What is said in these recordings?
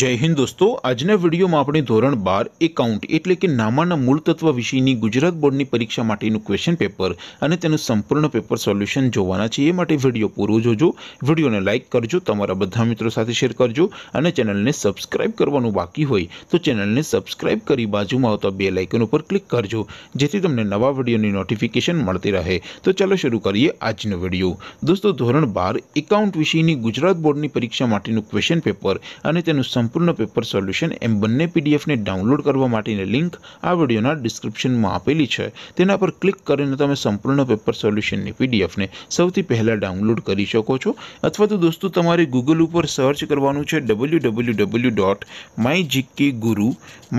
जय हिंद दोस्तों आज ने वीडियो मा अपनी ધોરણ 12 એકાઉન્ટ એટલે કે નામાના મૂળ તત્વ વિષયની ગુજરાત બોર્ડની પરીક્ષા માટે નું ક્વેશ્ચન પેપર અને તેનું સંપૂર્ણ પેપર સોલ્યુશન જોવા ના છે માટે વિડિયો પૂરો જોજો વિડિયોને લાઈક કરજો તમારા બધા મિત્રો સાથે શેર કરજો અને ચેનલને સબ્સ્ક્રાઇબ કરવાનું બાકી હોય તો ચેનલને સબ્સ્ક્રાઇબ કરી बाजूમાં આપતો બેલ આઇકન ઉપર ક્લિક કરજો જેથી તમને નવા વિડિયોની નોટિફિકેશન મળતી રહે તો ચાલો શરૂ કરીએ આજનો વિડિયો दोस्तों ધોરણ 12 એકાઉન્ટ વિષયની ગુજરાત બોર્ડની પરીક્ષા માટેનું ક્વેશ્ચન પેપર અને તેનું संपूर्ण पेपर सॉल्यूशन एम बनने पीडीएफ ने डाउनलोड करवाने लिंक આ વિડિયોના ડિસ્ક્રિપ્શનમાં આપેલી છે તેના પર ક્લિક કરીને તમે સંપૂર્ણ પેપર સોલ્યુશન ની પીડીએફ ને સૌથી પહેલા ડાઉનલોડ કરી શકો છો અથવા તો દોસ્તો તમારે Google ઉપર સર્ચ કરવાનું છે www.mygkguru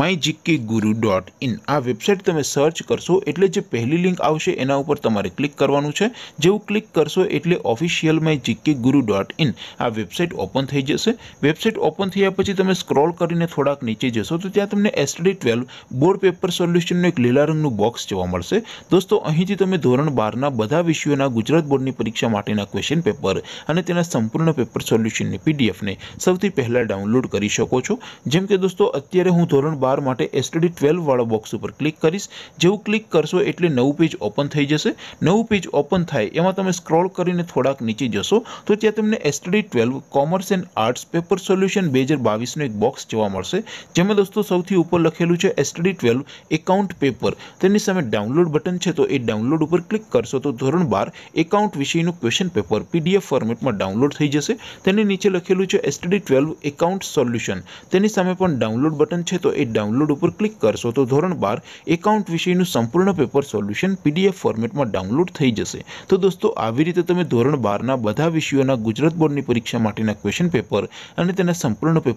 mygkguru.in આ વેબસાઈટ તમે સર્ચ કરશો એટલે જે પહેલી લિંક આવશે એના ઉપર તમારે ક્લિક કરવાનું છે જેવું ક્લિક કરશો એટલે ઓફિશિયલ mygkguru.in આ વેબસાઈટ ઓપન થઈ જશે વેબસાઈટ ઓપન થયા પછી જો તમે સ્ક્રોલ કરીને થોડાક નીચે જશો તો ત્યાં તમને STD 12 બોર્ડ પેપર સોલ્યુશનનો એક લાલ રંગનો બોક્સ જોવા મળશે દોસ્તો અહીંથી તમે ધોરણ 12 ના બધા વિષયોના ગુજરાત બોર્ડની પરીક્ષા માટેના ક્વેશ્ચન પેપર અને તેના સંપૂર્ણ પેપર સોલ્યુશનની PDF ને સૌથી પહેલા ડાઉનલોડ કરી શકો છો જેમ કે દોસ્તો અત્યારે હું ધોરણ 12 માટે STD 12 વાળો બોક્સ ઉપર ક્લિક કરિસ જેવું ક્લિક કરશો એટલે નવો પેજ ઓપન થઈ જશે નવો પેજ ઓપન થાય એમાં તમે સ્ક્રોલ કરીને થોડાક નીચે જશો તો ત્યાં તમને STD 12 commerce and arts paper solution બેજર આ વિષયનો એક બોક્સ જોવા મળશે જેમ મેં દોસ્તો સૌથી ઉપર લખેલું છે STD 12 એકાઉન્ટ પેપર તેની સામે ડાઉનલોડ બટન છે તો એ ડાઉનલોડ ઉપર ક્લિક કરશો તો ધોરણ 12 એકાઉન્ટ વિષયનું ક્વેશ્ચન પેપર PDF ફોર્મેટમાં ડાઉનલોડ થઈ જશે તેની નીચે લખેલું છે STD 12 એકાઉન્ટ સોલ્યુશન તેની સામે પણ ડાઉનલોડ બટન છે તો એ ડાઉનલોડ ઉપર ક્લિક કરશો તો ધોરણ 12 એકાઉન્ટ વિષયનું સંપૂર્ણ પેપર સોલ્યુશન PDF ફોર્મેટમાં ડાઉનલોડ થઈ જશે તો દોસ્તો આવી રીતે તમે ધોરણ 12 ના બધા વિષયોના ગુજરાત બોર્ડની પરીક્ષા માટેના ક્વેશ્ચન પેપર અને તેના સંપૂર્ણ